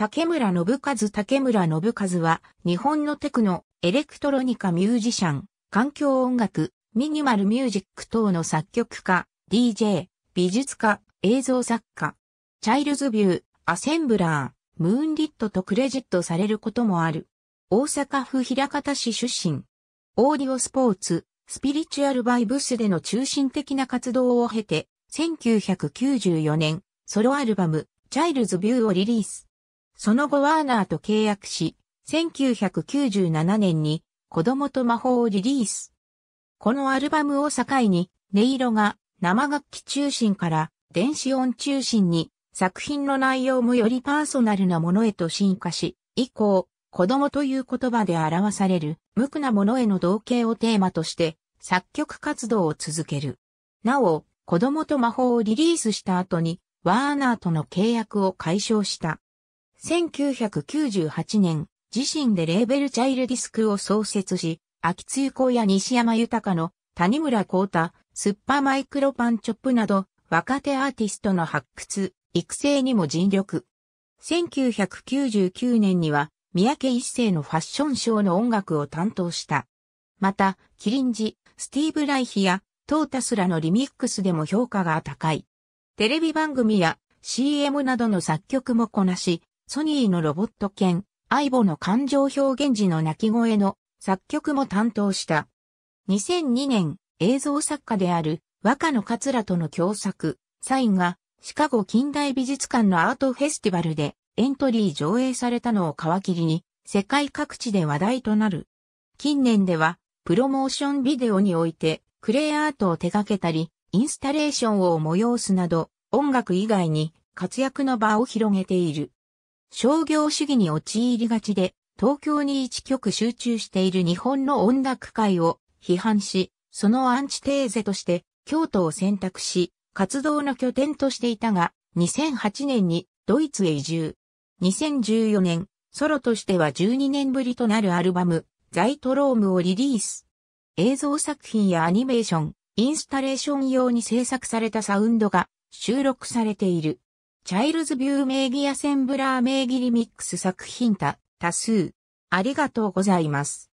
竹村信和竹村信和は、日本のテクノ、エレクトロニカミュージシャン、環境音楽、ミニマルミュージック等の作曲家、DJ、美術家、映像作家、チャイルズビュー、アセンブラー、ムーンリットとクレジットされることもある。大阪府平方市出身。オーディオスポーツ、スピリチュアルバイブスでの中心的な活動を経て、1994年、ソロアルバム、チャイルズビューをリリース。その後ワーナーと契約し、1997年に子供と魔法をリリース。このアルバムを境に、音色が生楽器中心から電子音中心に作品の内容もよりパーソナルなものへと進化し、以降、子供という言葉で表される無垢なものへの同型をテーマとして作曲活動を続ける。なお、子供と魔法をリリースした後に、ワーナーとの契約を解消した。1998年、自身でレーベルチャイルディスクを創設し、秋津ゆ子や西山豊の谷村光太、スッパマイクロパンチョップなど、若手アーティストの発掘、育成にも尽力。1999年には、三宅一世のファッションショーの音楽を担当した。また、キリンジ、スティーブ・ライヒや、トータスらのリミックスでも評価が高い。テレビ番組や CM などの作曲もこなし、ソニーのロボット犬、アイボの感情表現時の鳴き声の作曲も担当した。2002年、映像作家である若野桂との共作、サインがシカゴ近代美術館のアートフェスティバルでエントリー上映されたのを皮切りに世界各地で話題となる。近年ではプロモーションビデオにおいてクレイアートを手掛けたり、インスタレーションを催すなど音楽以外に活躍の場を広げている。商業主義に陥りがちで、東京に一極集中している日本の音楽界を批判し、そのアンチテーゼとして京都を選択し、活動の拠点としていたが、2008年にドイツへ移住。2014年、ソロとしては12年ぶりとなるアルバム、ザイトロームをリリース。映像作品やアニメーション、インスタレーション用に制作されたサウンドが収録されている。チャイルズビュー名義アセンブラー名義リミックス作品多、多数。ありがとうございます。